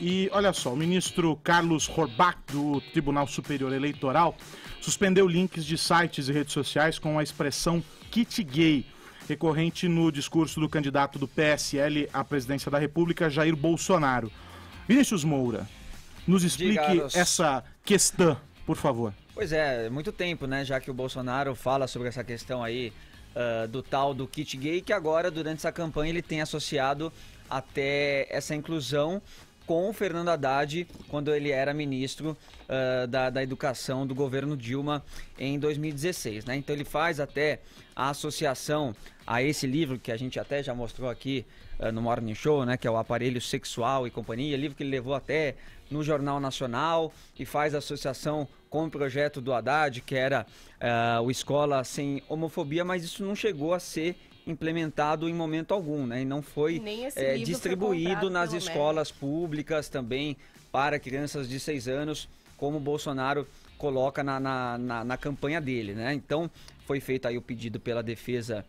E olha só, o ministro Carlos Horbach, do Tribunal Superior Eleitoral, suspendeu links de sites e redes sociais com a expressão kit gay, recorrente no discurso do candidato do PSL à presidência da República, Jair Bolsonaro. Vinícius Moura, nos explique Diga, essa questão, por favor. Pois é, é, muito tempo, né, já que o Bolsonaro fala sobre essa questão aí uh, do tal do kit gay, que agora, durante essa campanha, ele tem associado até essa inclusão com o Fernando Haddad quando ele era ministro uh, da, da Educação do governo Dilma em 2016. Né? Então ele faz até a associação a esse livro que a gente até já mostrou aqui uh, no Morning Show, né, que é o Aparelho Sexual e Companhia, livro que ele levou até no Jornal Nacional e faz associação com o projeto do Haddad, que era uh, o Escola Sem Homofobia, mas isso não chegou a ser implementado em momento algum, né? E não foi é, distribuído foi nas escolas públicas também para crianças de 6 anos, como Bolsonaro coloca na, na, na, na campanha dele, né? Então, foi feito aí o pedido pela defesa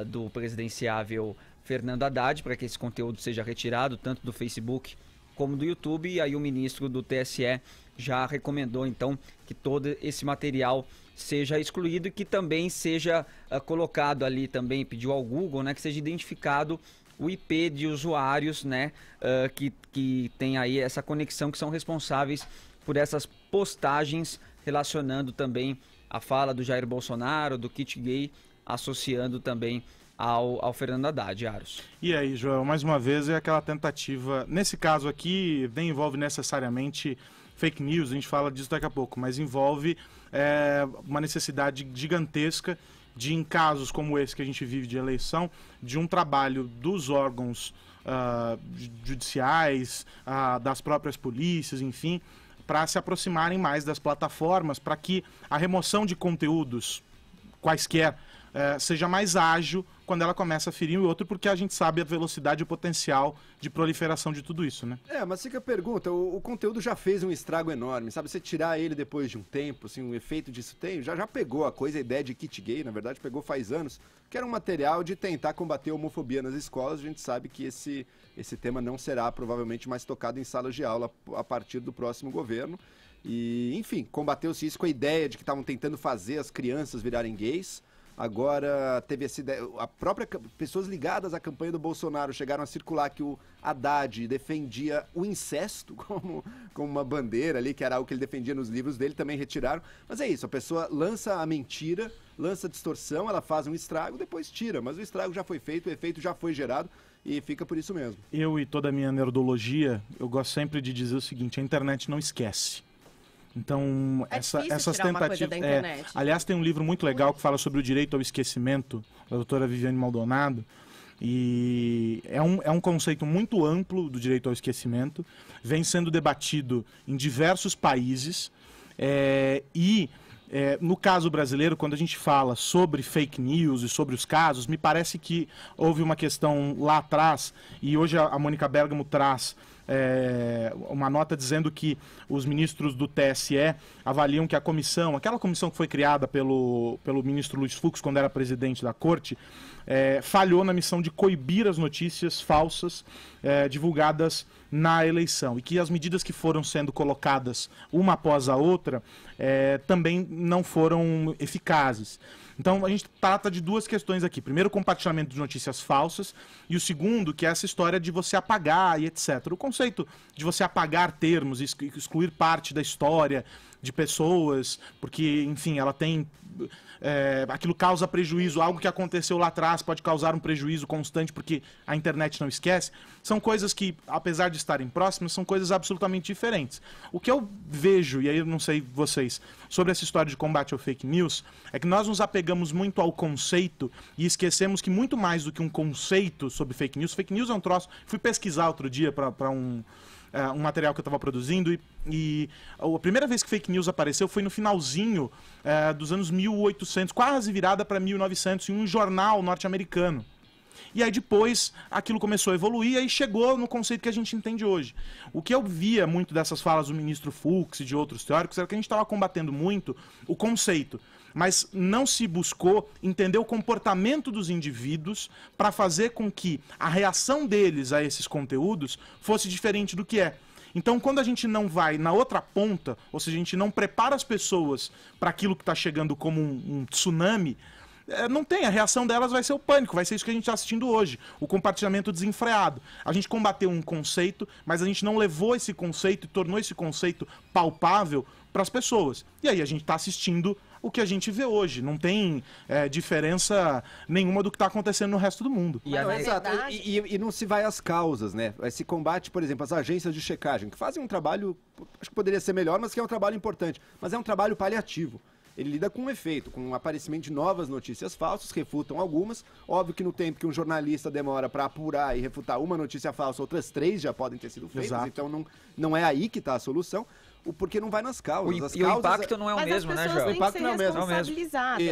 uh, do presidenciável Fernando Haddad para que esse conteúdo seja retirado, tanto do Facebook como do YouTube, e aí o ministro do TSE já recomendou, então, que todo esse material seja excluído e que também seja uh, colocado ali também, pediu ao Google, né, que seja identificado o IP de usuários, né, uh, que, que tem aí essa conexão, que são responsáveis por essas postagens relacionando também a fala do Jair Bolsonaro, do kit gay, associando também ao, ao Fernando Haddad, Aros. E aí, Joel, mais uma vez é aquela tentativa, nesse caso aqui, nem envolve necessariamente fake news, a gente fala disso daqui a pouco, mas envolve é, uma necessidade gigantesca de, em casos como esse que a gente vive de eleição, de um trabalho dos órgãos uh, judiciais, uh, das próprias polícias, enfim, para se aproximarem mais das plataformas, para que a remoção de conteúdos quaisquer uh, seja mais ágil quando ela começa a ferir o outro, porque a gente sabe a velocidade e o potencial de proliferação de tudo isso, né? É, mas fica a pergunta, o, o conteúdo já fez um estrago enorme, sabe? Você tirar ele depois de um tempo, assim, o um efeito disso tem, já, já pegou a coisa, a ideia de kit gay, na verdade, pegou faz anos, que era um material de tentar combater a homofobia nas escolas, a gente sabe que esse, esse tema não será provavelmente mais tocado em salas de aula a partir do próximo governo. E, enfim, combateu-se isso com a ideia de que estavam tentando fazer as crianças virarem gays. Agora teve essa ideia. A própria, pessoas ligadas à campanha do Bolsonaro chegaram a circular que o Haddad defendia o incesto como, como uma bandeira ali, que era algo que ele defendia nos livros dele, também retiraram. Mas é isso, a pessoa lança a mentira, lança a distorção, ela faz um estrago, depois tira. Mas o estrago já foi feito, o efeito já foi gerado e fica por isso mesmo. Eu e toda a minha nerdologia, eu gosto sempre de dizer o seguinte: a internet não esquece. Então, é essa, essas tentativas. É, aliás, tem um livro muito legal que fala sobre o direito ao esquecimento, da doutora Viviane Maldonado. E é um, é um conceito muito amplo do direito ao esquecimento, vem sendo debatido em diversos países. É, e é, no caso brasileiro, quando a gente fala sobre fake news e sobre os casos, me parece que houve uma questão lá atrás, e hoje a, a Mônica Bergamo traz é, uma nota dizendo que os ministros do TSE avaliam que a comissão, aquela comissão que foi criada pelo, pelo ministro Luiz Fux quando era presidente da corte, é, falhou na missão de coibir as notícias falsas é, divulgadas na eleição e que as medidas que foram sendo colocadas uma após a outra é, também não foram eficazes. Então a gente trata de duas questões aqui. Primeiro, compartilhamento de notícias falsas, e o segundo, que é essa história de você apagar e etc. O conceito de você apagar termos, excluir parte da história de pessoas, porque, enfim, ela tem é, aquilo causa prejuízo, algo que aconteceu lá atrás pode causar um prejuízo constante porque a internet não esquece. São coisas que, apesar de estarem próximas, são coisas absolutamente diferentes. O que eu vejo, e aí eu não sei vocês, sobre essa história de combate ao fake news, é que nós nos apegamos muito ao conceito e esquecemos que muito mais do que um conceito sobre fake news, fake news é um troço. Fui pesquisar outro dia para um uh, um material que eu estava produzindo e, e, a primeira vez que fake news apareceu foi no finalzinho uh, dos anos 1800, quase virada para 1900, em um jornal norte-americano. E aí depois aquilo começou a evoluir e chegou no conceito que a gente entende hoje. O que eu via muito dessas falas do ministro Fux e de outros teóricos era que a gente estava combatendo muito o conceito mas não se buscou entender o comportamento dos indivíduos para fazer com que a reação deles a esses conteúdos fosse diferente do que é. Então, quando a gente não vai na outra ponta, ou seja, a gente não prepara as pessoas para aquilo que está chegando como um, um tsunami, é, não tem. A reação delas vai ser o pânico, vai ser isso que a gente está assistindo hoje, o compartilhamento desenfreado. A gente combateu um conceito, mas a gente não levou esse conceito e tornou esse conceito palpável para as pessoas. E aí a gente está assistindo o que a gente vê hoje. Não tem é, diferença nenhuma do que está acontecendo no resto do mundo. E, não, é exato. E, e, e, não se vai às causas, né? Esse combate, por exemplo, as agências de checagem, que fazem um trabalho, acho que poderia ser melhor, mas que é um trabalho importante. Mas é um trabalho paliativo. Ele lida com o um efeito, com o um aparecimento de novas notícias falsas, refutam algumas. Óbvio que no tempo que um jornalista demora para apurar e refutar uma notícia falsa, outras três já podem ter sido feitas. Exato. Então não, não é aí que está a solução o porque não vai nas causas. as e causas, o impacto não é o mas mesmo, né, Joel? O impacto não é o mesmo. É né? Essa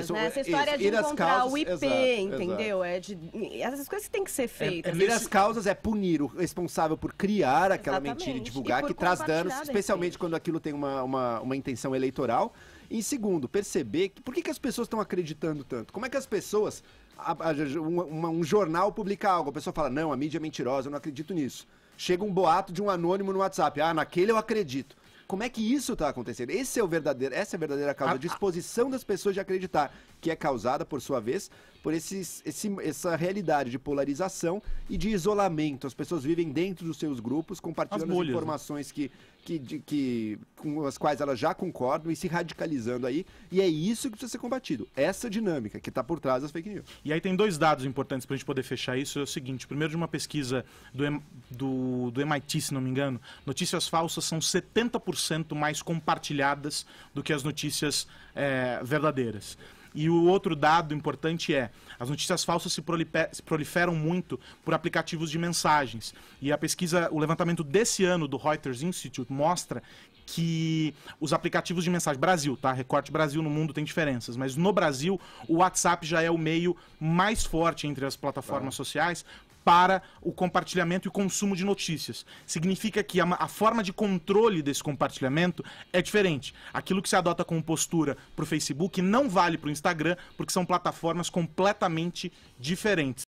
é história isso, de encontrar causas, o IP, exato, entendeu? Exato. É de, essas coisas que têm que ser é, feitas. É, as vir causas é punir o responsável por criar aquela Exatamente. mentira e divulgar, e que traz danos, especialmente enfim. quando aquilo tem uma, uma, uma intenção eleitoral. E segundo, perceber que, por que, que as pessoas estão acreditando tanto? Como é que as pessoas. A, a, uma, um jornal publica algo, a pessoa fala: não, a mídia é mentirosa, eu não acredito nisso. Chega um boato de um anônimo no WhatsApp: ah, naquele eu acredito. Como é que isso está acontecendo? Esse é o verdadeiro, essa é a verdadeira causa, a, disposição das pessoas de acreditar que é causada, por sua vez, por esses, esse, essa realidade de polarização e de isolamento. As pessoas vivem dentro dos seus grupos, compartilhando as, bolhas, né? informações né? que, que, de, que, com as quais elas já concordam e se radicalizando aí. E é isso que precisa ser combatido. Essa dinâmica que está por trás das fake news. E aí tem dois dados importantes para a gente poder fechar isso. É o seguinte: primeiro, de uma pesquisa do, do, do MIT, se não me engano, notícias falsas são 70% mais compartilhadas do que as notícias é, verdadeiras. E o outro dado importante é: as notícias falsas se, se proliferam muito por aplicativos de mensagens. E a pesquisa, o levantamento desse ano do Reuters Institute mostra que os aplicativos de mensagem Brasil, tá? Recorte Brasil no mundo tem diferenças, mas no Brasil o WhatsApp já é o meio mais forte entre as plataformas ah. sociais para o compartilhamento e consumo de notícias. Significa que a, a forma de controle desse compartilhamento é diferente. Aquilo que se adota como postura para o Facebook não vale para o Instagram, porque são plataformas completamente diferentes.